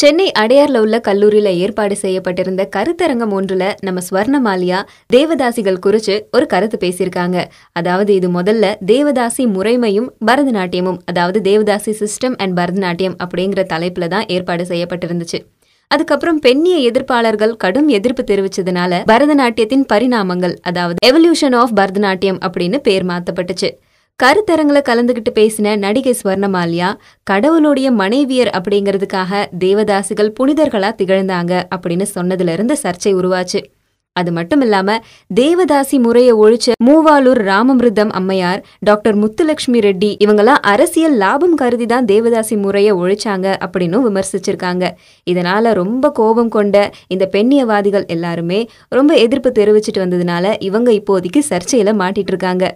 சென்னை அடையார்ல உள்ள கல்லூரியில ஏற்பாடு செய்யப்பட்டிருந்த கருத்தரங்கம் ஒன்றுல நம்ம ஸ்வர்ணமாலியா தேவதாசிகள் குறிச்சு ஒரு கருத்து பேசியிருக்காங்க அதாவது இது முதல்ல தேவதாசி முறைமையும் பரதநாட்டியமும் அதாவது தேவதாசி சிஸ்டம் அண்ட் பரதநாட்டியம் அப்படிங்கிற தலைப்புல தான் ஏற்பாடு செய்யப்பட்டிருந்துச்சு அதுக்கப்புறம் பெண்ணிய எதிர்ப்பாளர்கள் கடும் எதிர்ப்பு தெரிவிச்சதுனால பரதநாட்டியத்தின் பரிணாமங்கள் அதாவது எவல்யூஷன் ஆஃப் பரதநாட்டியம் அப்படின்னு பேர் மாத்தப்பட்டுச்சு கருத்தரங்களை கலந்துகிட்டு பேசின நடிகை ஸ்வர்ணமாலியா கடவுளுடைய மனைவியர் அப்படிங்கிறதுக்காக தேவதாசிகள் புனிதர்களா திகழ்ந்தாங்க அப்படின்னு இருந்து சர்ச்சை உருவாச்சு அது மட்டும் இல்லாம தேவதாசி முறையை ஒழிச்ச மூவாலூர் ராமமிருதம் அம்மையார் டாக்டர் முத்துலட்சுமி ரெட்டி இவங்கெல்லாம் அரசியல் லாபம் கருதி தான் தேவதாசி முறையை ஒழிச்சாங்க அப்படின்னு விமர்சிச்சிருக்காங்க இதனால ரொம்ப கோபம் கொண்ட இந்த பெண்ணியவாதிகள் எல்லாருமே ரொம்ப எதிர்ப்பு தெரிவிச்சிட்டு வந்ததுனால இவங்க இப்போதைக்கு சர்ச்சையில மாட்டிட்டு இருக்காங்க